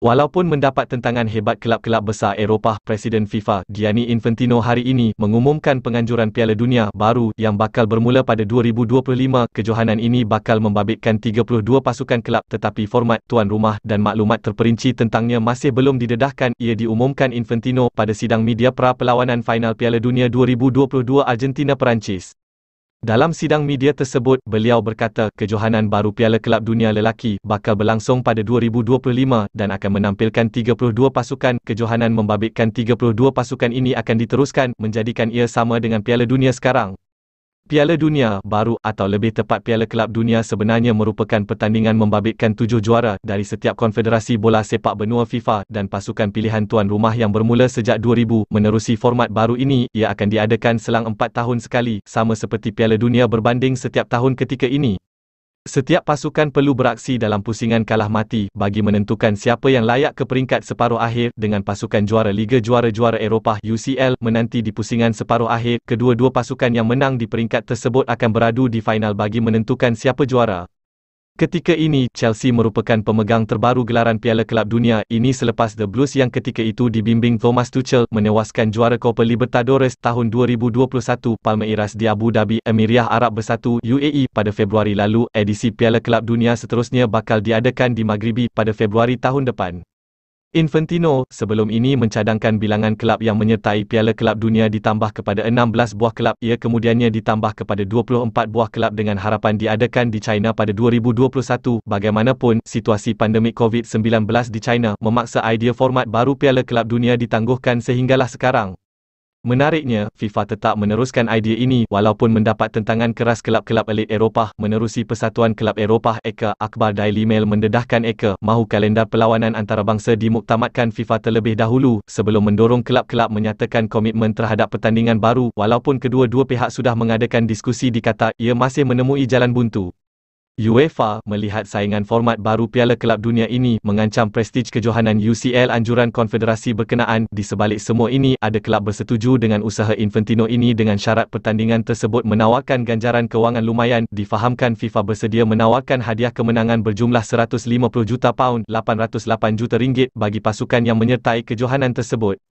Walaupun mendapat tentangan hebat kelab-kelab besar Eropah, Presiden FIFA Gianni Infantino hari ini mengumumkan penganjuran Piala Dunia baru yang bakal bermula pada 2025. Kejohanan ini bakal membabitkan 32 pasukan kelab tetapi format tuan rumah dan maklumat terperinci tentangnya masih belum didedahkan. Ia diumumkan Infantino pada sidang media pra-pelawanan final Piala Dunia 2022 Argentina-Perancis. Dalam sidang media tersebut, beliau berkata, kejohanan baru Piala Kelab Dunia Lelaki bakal berlangsung pada 2025 dan akan menampilkan 32 pasukan. Kejohanan membabitkan 32 pasukan ini akan diteruskan, menjadikan ia sama dengan Piala Dunia sekarang. Piala Dunia baru atau lebih tepat Piala Kelab Dunia sebenarnya merupakan pertandingan membabitkan tujuh juara dari setiap konfederasi bola sepak benua FIFA dan pasukan pilihan tuan rumah yang bermula sejak 2000 menerusi format baru ini ia akan diadakan selang empat tahun sekali sama seperti Piala Dunia berbanding setiap tahun ketika ini. Setiap pasukan perlu beraksi dalam pusingan kalah mati bagi menentukan siapa yang layak ke peringkat separuh akhir dengan pasukan juara Liga Juara-Juara Eropah UCL menanti di pusingan separuh akhir. Kedua-dua pasukan yang menang di peringkat tersebut akan beradu di final bagi menentukan siapa juara. Ketika ini, Chelsea merupakan pemegang terbaru gelaran Piala Kelab Dunia ini selepas The Blues yang ketika itu dibimbing Thomas Tuchel menewaskan juara Copa Libertadores tahun 2021 Palmeiras di Abu Dhabi, Emiriah Arab Bersatu UAE pada Februari lalu. Edisi Piala Kelab Dunia seterusnya bakal diadakan di Maghribi pada Februari tahun depan. Infantino, sebelum ini mencadangkan bilangan kelab yang menyertai Piala Kelab Dunia ditambah kepada 16 buah kelab ia kemudiannya ditambah kepada 24 buah kelab dengan harapan diadakan di China pada 2021. Bagaimanapun, situasi pandemik COVID-19 di China memaksa idea format baru Piala Kelab Dunia ditangguhkan sehinggalah sekarang. Menariknya, FIFA tetap meneruskan idea ini walaupun mendapat tentangan keras kelab-kelab elit Eropah menerusi Persatuan Kelab Eropah Eka Akbar Daily Mail mendedahkan Eka mahu kalendar perlawanan antarabangsa dimuktamadkan FIFA terlebih dahulu sebelum mendorong kelab-kelab menyatakan komitmen terhadap pertandingan baru walaupun kedua-dua pihak sudah mengadakan diskusi dikata ia masih menemui jalan buntu. UEFA melihat saingan format baru Piala Kelab Dunia ini mengancam prestij kejohanan UCL anjuran konfederasi berkenaan. Di sebalik semua ini, ada kelab bersetuju dengan usaha Infantino ini dengan syarat pertandingan tersebut menawarkan ganjaran kewangan lumayan. Difahamkan FIFA bersedia menawarkan hadiah kemenangan berjumlah 150 juta pound, 808 juta ringgit bagi pasukan yang menyertai kejohanan tersebut.